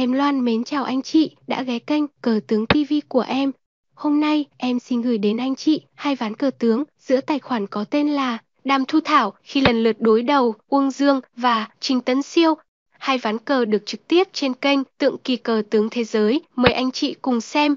Em Loan mến chào anh chị đã ghé kênh Cờ Tướng TV của em. Hôm nay em xin gửi đến anh chị hai ván cờ tướng giữa tài khoản có tên là Đàm Thu Thảo khi lần lượt đối đầu Uông Dương và Trình Tấn Siêu. Hai ván cờ được trực tiếp trên kênh Tượng Kỳ Cờ Tướng Thế Giới. Mời anh chị cùng xem.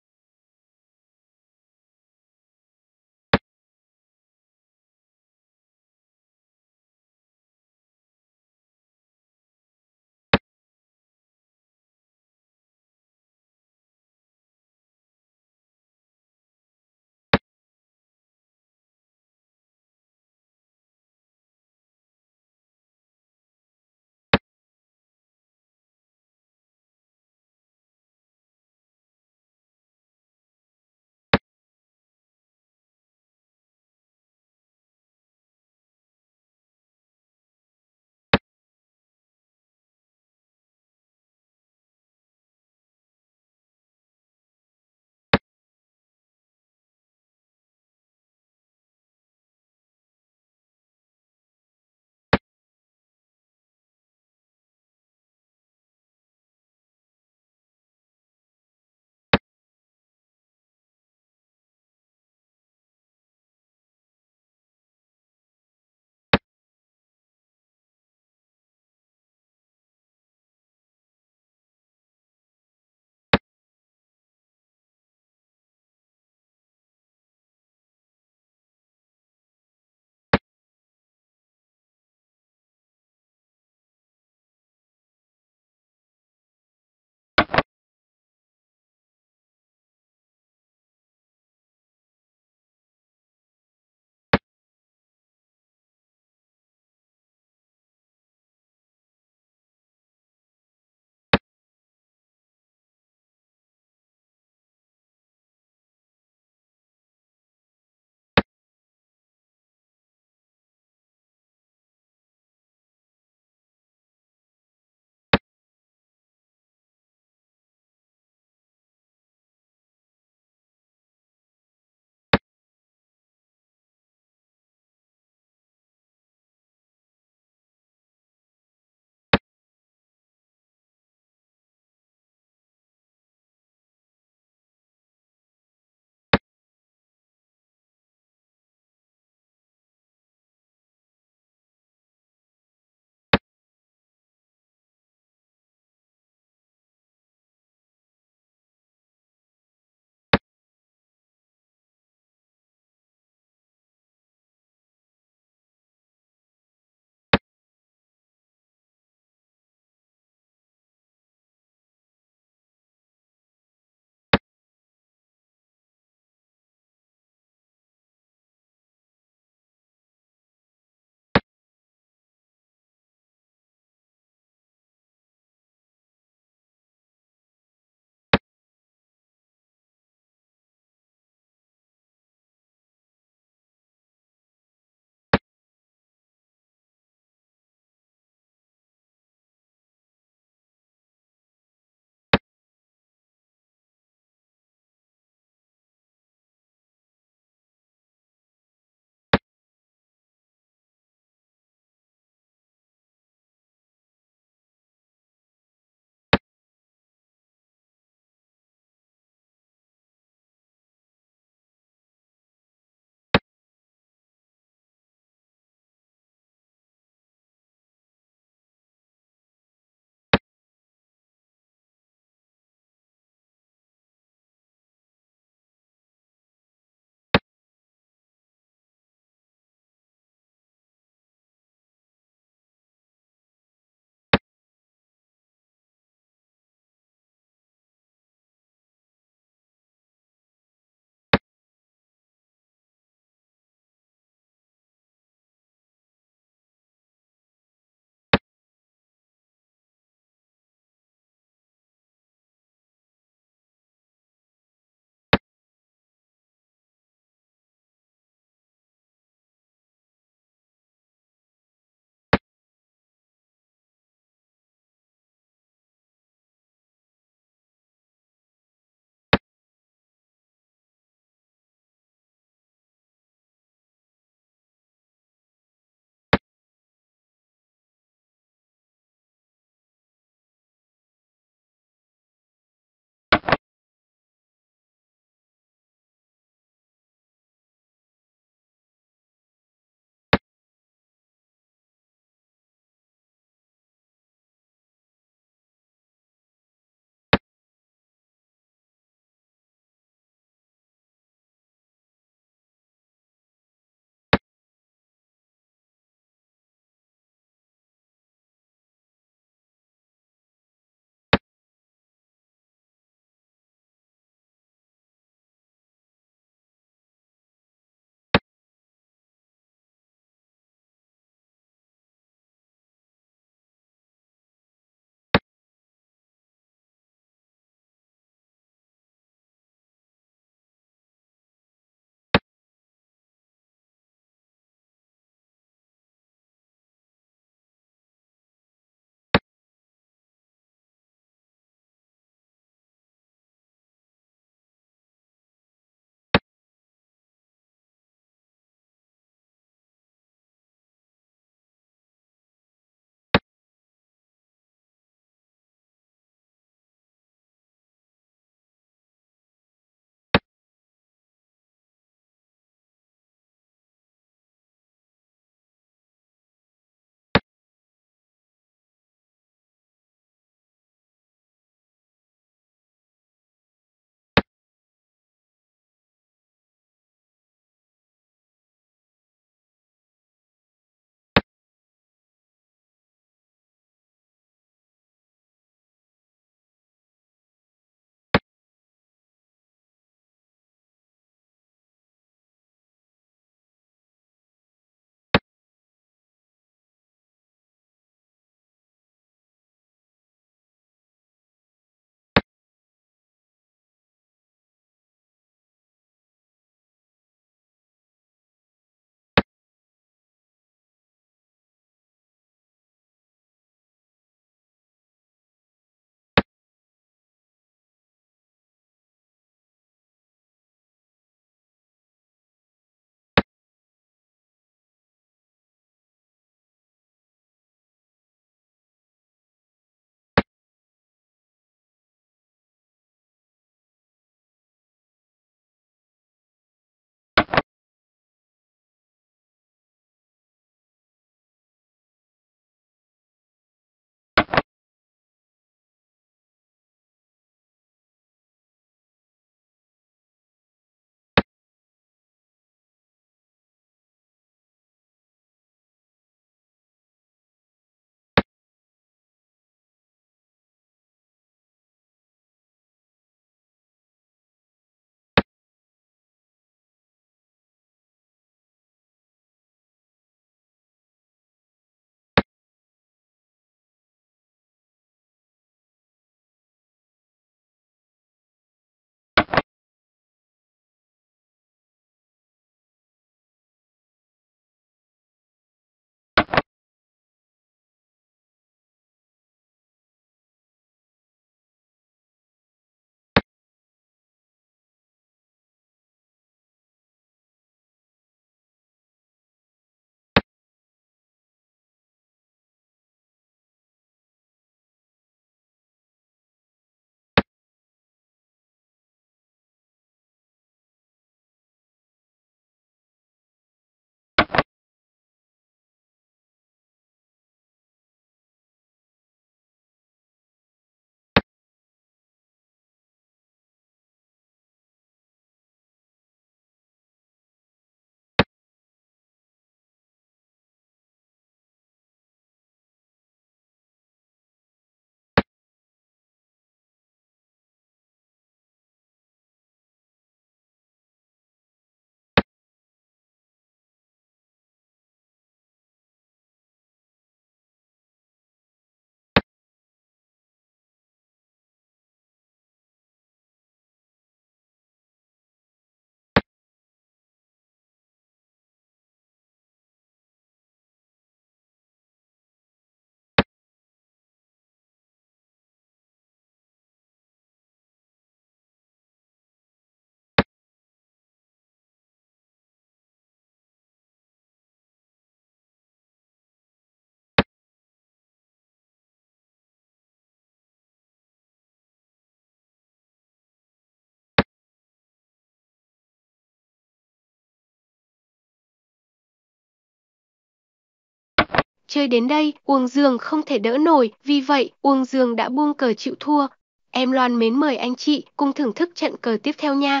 Chơi đến đây, Uông Dương không thể đỡ nổi, vì vậy, Uông Dương đã buông cờ chịu thua. Em Loan mến mời anh chị cùng thưởng thức trận cờ tiếp theo nha.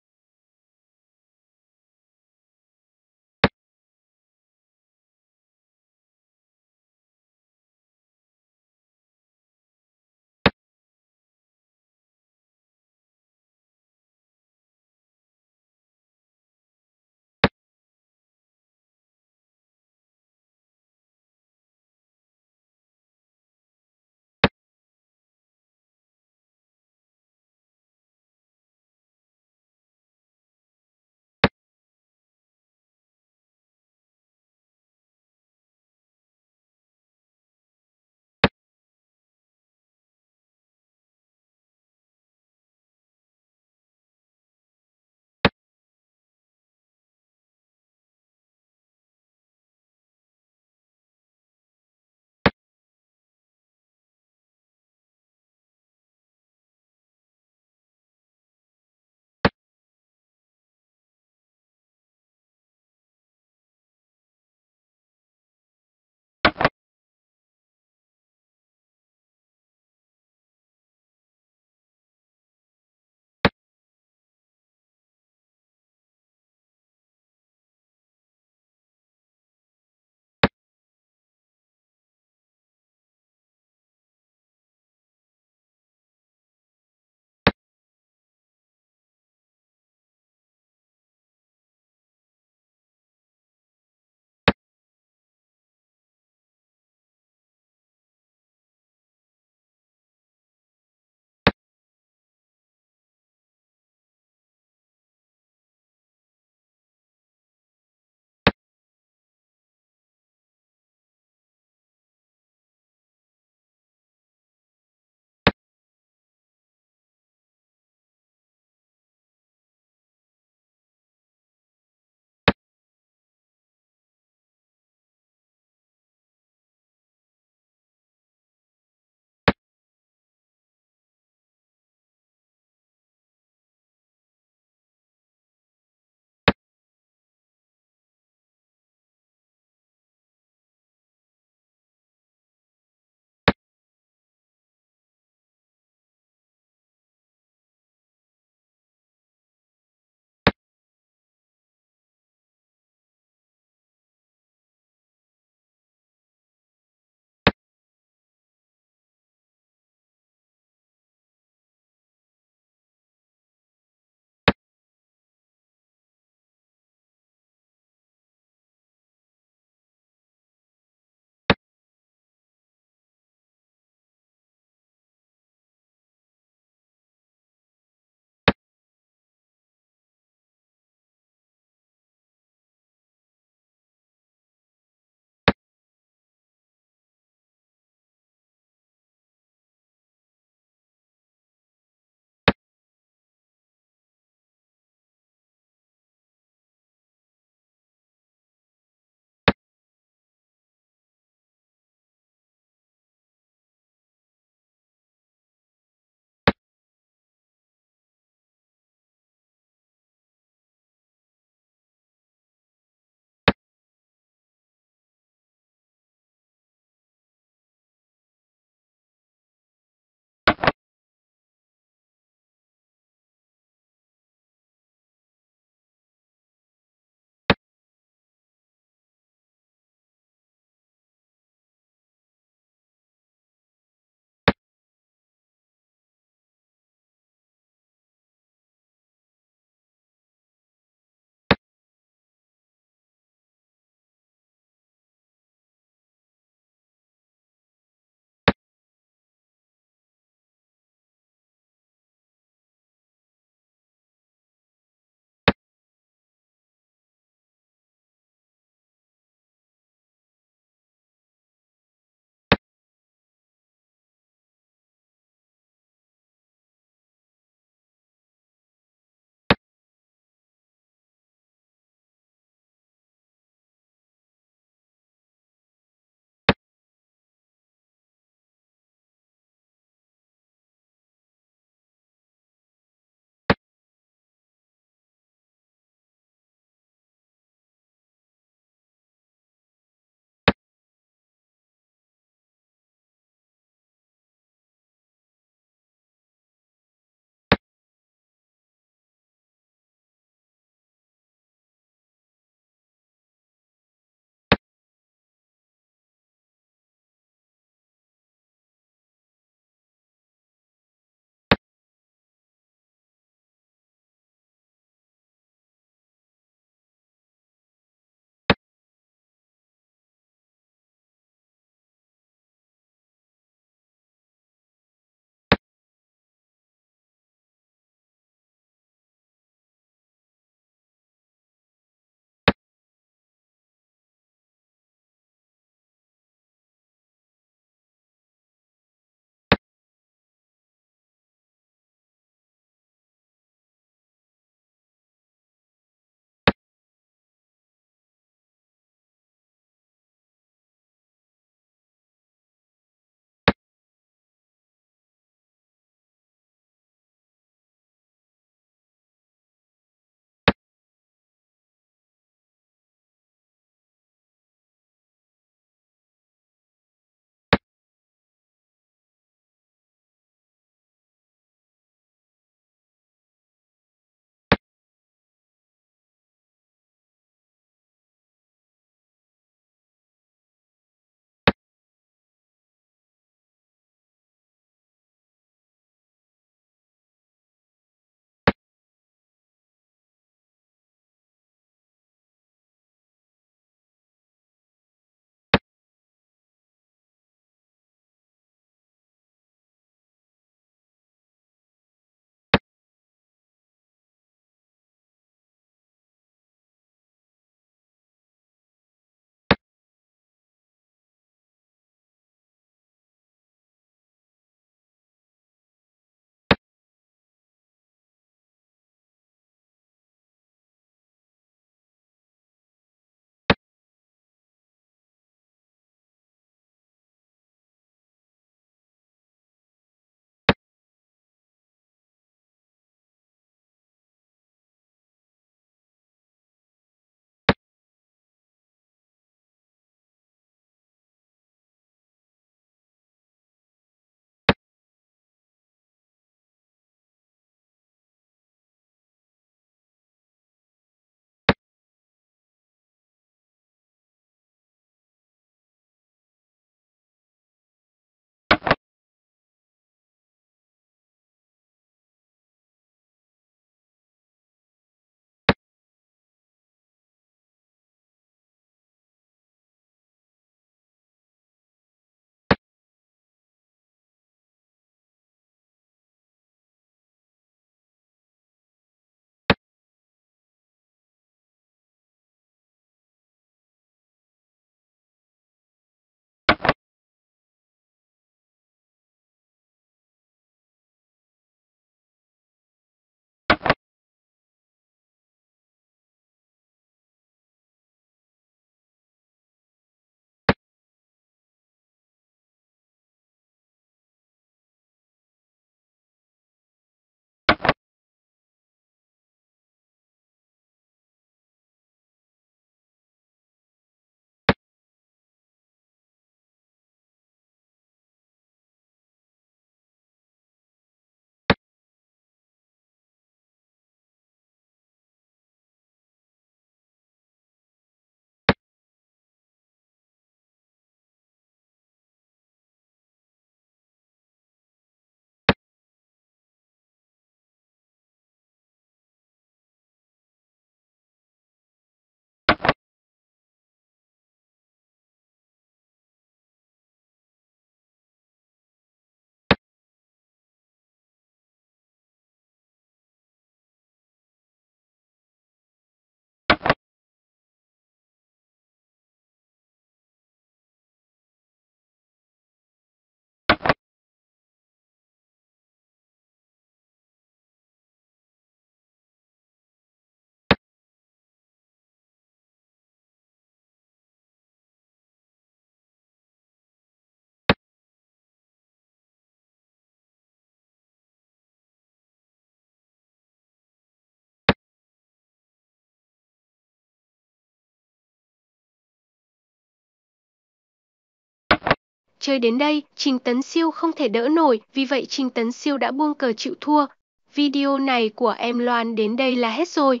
Chơi đến đây, Trình Tấn Siêu không thể đỡ nổi, vì vậy Trình Tấn Siêu đã buông cờ chịu thua. Video này của em Loan đến đây là hết rồi.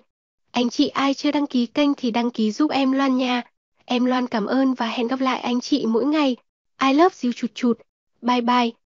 Anh chị ai chưa đăng ký kênh thì đăng ký giúp em Loan nha. Em Loan cảm ơn và hẹn gặp lại anh chị mỗi ngày. I love you chụt chụt. Bye bye.